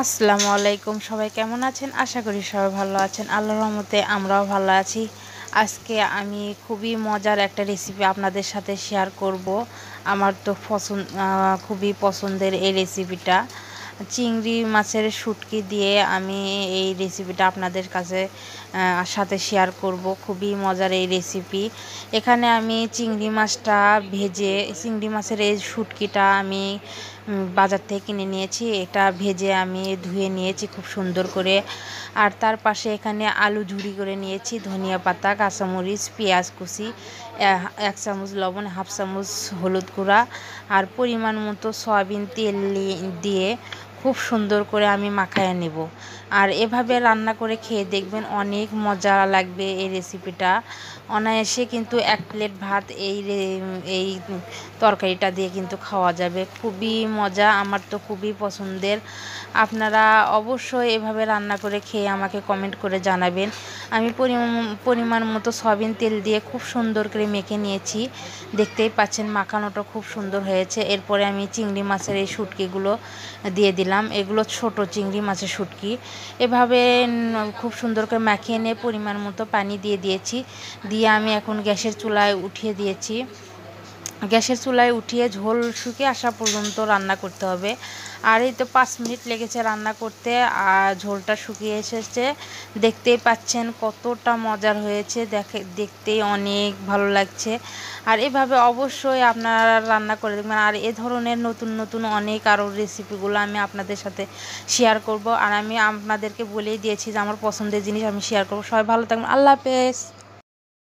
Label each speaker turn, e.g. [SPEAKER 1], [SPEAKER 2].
[SPEAKER 1] আসসালামু আলাইকুম সবাই কেমন আছেন আশা করি সবাই ভালো আছেন আল্লাহর রহমতে আমরাও ভালো আছি আজকে আমি খুবই মজার একটা রেসিপি আপনাদের সাথে শেয়ার করব আমার তো পছন্দ খুবই পছন্দের এই রেসিপিটা চিংড়ি মাছের শুটকি দিয়ে আমি এই রেসিপিটা আপনাদের কাছে সাথে শেয়ার করব খুবই মজার এই রেসিপি এখানে আমি চিংড়ি মাছটা ভেজে চিংড়ি মাছের এই শুটকিটা আমি বাজার থেকে কিনে নিয়েছি এটা ভেজে আমি ধুয়ে নিয়েছি খুব সুন্দর করে আর তার পাশে এখানে আলু ঝুড়ি করে নিয়েছি ধনিয়া পাতা কাঁচামরিচ পেঁয়াজ কুচি এক চামচ লবণ হাফ চামচ হলুদ গুঁড়া আর পরিমাণ মতো সয়াবিন তেল দিয়ে খুব সুন্দর করে আমি মাখায় নেব আর এভাবে রান্না করে খেয়ে দেখবেন অনেক মজা লাগবে এই রেসিপিটা অনায়াসে কিন্তু এক প্লেট ভাত এই এই তরকারিটা দিয়ে কিন্তু খাওয়া যাবে খুবই মজা আমার তো খুবই পছন্দের আপনারা অবশ্যই এভাবে রান্না করে খেয়ে আমাকে কমেন্ট করে জানাবেন আমি পরিমাণ মতো সয়াবিন তেল দিয়ে খুব সুন্দর করে মেখে নিয়েছি দেখতেই পাচ্ছেন মাখানোটা খুব সুন্দর হয়েছে এরপরে আমি চিংড়ি মাছের এই শুটকিগুলো দিয়ে দিলাম দিলাম এগুলো ছোট চিংড়ি মাছের শুটকি এভাবে খুব সুন্দর করে মাখিয়ে নিয়ে পরিমাণ মতো পানি দিয়ে দিয়েছি দিয়ে আমি এখন গ্যাসের চুলায় উঠিয়ে দিয়েছি গ্যাসের চুলায় উঠিয়ে ঝোল শুকে আসা পর্যন্ত রান্না করতে হবে আর এই তো পাঁচ মিনিট লেগেছে রান্না করতে আর ঝোলটা শুকিয়ে এসেছে দেখতেই পাচ্ছেন কতটা মজার হয়েছে দেখে দেখতেই অনেক ভালো লাগছে আর এভাবে অবশ্যই আপনারা রান্না করে দেখবেন আর এ ধরনের নতুন নতুন অনেক আরও রেসিপিগুলো আমি আপনাদের সাথে শেয়ার করব আর আমি আপনাদেরকে বলেই দিয়েছি যে আমার পছন্দের জিনিস আমি শেয়ার করব সবাই ভালো থাকবেন আল্লাহ হাফেজ